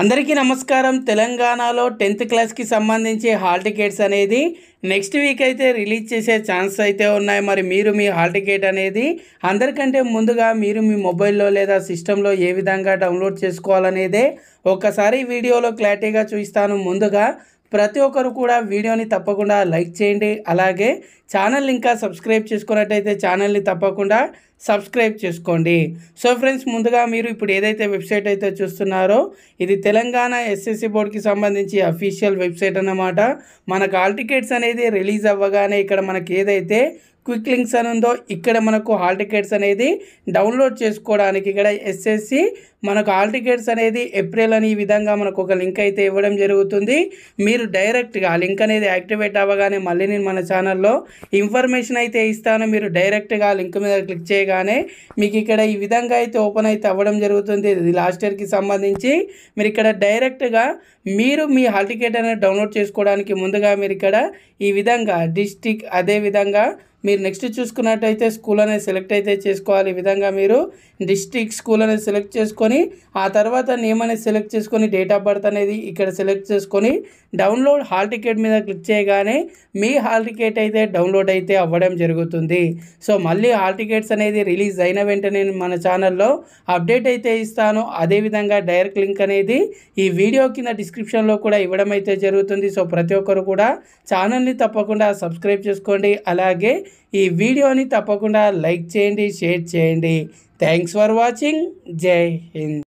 అందరికీ నమస్కారం తెలంగాణలో టెన్త్ క్లాస్కి సంబంధించి హాల్ టికెట్స్ అనేది నెక్స్ట్ వీక్ అయితే రిలీజ్ చేసే ఛాన్స్ అయితే ఉన్నాయి మరి మీరు మీ హాల్ టికెట్ అనేది అందరికంటే ముందుగా మీరు మీ మొబైల్లో లేదా సిస్టంలో ఏ విధంగా డౌన్లోడ్ చేసుకోవాలనేదే ఒకసారి వీడియోలో క్లారిటీగా చూస్తాను ముందుగా ప్రతి ఒక్కరు కూడా వీడియోని తప్పకుండా లైక్ చేయండి అలాగే ఛానల్ ఇంకా సబ్స్క్రైబ్ చేసుకున్నట్టయితే ఛానల్ని తప్పకుండా సబ్స్క్రైబ్ చేసుకోండి సో ఫ్రెండ్స్ ముందుగా మీరు ఇప్పుడు ఏదైతే వెబ్సైట్ అయితే చూస్తున్నారో ఇది తెలంగాణ ఎస్ఎస్సి బోర్డుకి సంబంధించి అఫీషియల్ వెబ్సైట్ అన్నమాట మనకు ఆల్ టికెట్స్ అనేది రిలీజ్ అవ్వగానే ఇక్కడ మనకి ఏదైతే క్విక్ లింక్స్ అని ఉందో ఇక్కడ మనకు హాల్ టికెట్స్ అనేది డౌన్లోడ్ చేసుకోవడానికి ఇక్కడ ఎస్ఎస్సి మనకు హాల్ టికెట్స్ అనేది ఏప్రిల్ అని ఈ విధంగా మనకు ఒక లింక్ అయితే ఇవ్వడం జరుగుతుంది మీరు డైరెక్ట్గా ఆ లింక్ అనేది యాక్టివేట్ అవ్వగానే మళ్ళీ నేను మన ఛానల్లో ఇన్ఫర్మేషన్ అయితే ఇస్తాను మీరు డైరెక్ట్గా ఆ లింక్ మీద క్లిక్ చేయగానే మీకు ఇక్కడ ఈ విధంగా అయితే ఓపెన్ అయితే అవ్వడం జరుగుతుంది ఇది లాస్ట్ ఇయర్కి సంబంధించి మీరు ఇక్కడ డైరెక్ట్గా మీరు మీ హాల్ టికెట్ అనేది డౌన్లోడ్ చేసుకోవడానికి ముందుగా మీరు ఇక్కడ ఈ విధంగా డిస్టిక్ అదేవిధంగా మీరు నెక్స్ట్ చూసుకున్నట్టయితే స్కూల్ అనేది సెలెక్ట్ అయితే చేసుకోవాలి ఈ విధంగా మీరు డిస్ట్రిక్ట్ స్కూల్ అనేది సెలెక్ట్ చేసుకొని ఆ తర్వాత నేమ్ అనేది సెలెక్ట్ చేసుకొని డేట్ ఆఫ్ బర్త్ అనేది ఇక్కడ సెలెక్ట్ చేసుకొని డౌన్లోడ్ హాల్ టికెట్ మీద క్లిక్ చేయగానే మీ హాల్ టికెట్ అయితే డౌన్లోడ్ అయితే అవ్వడం జరుగుతుంది సో మళ్ళీ హాల్ టికెట్స్ అనేది రిలీజ్ అయిన వెంటనే మన ఛానల్లో అప్డేట్ అయితే ఇస్తాను అదేవిధంగా డైరెక్ట్ లింక్ అనేది ఈ వీడియో కింద డిస్క్రిప్షన్లో కూడా ఇవ్వడం అయితే జరుగుతుంది సో ప్రతి ఒక్కరు కూడా ఛానల్ని తప్పకుండా సబ్స్క్రైబ్ చేసుకోండి అలాగే ఈ వీడియోని తప్పకుండా లైక్ చేయండి షేర్ చేయండి థ్యాంక్స్ ఫర్ వాచింగ్ జై హింద్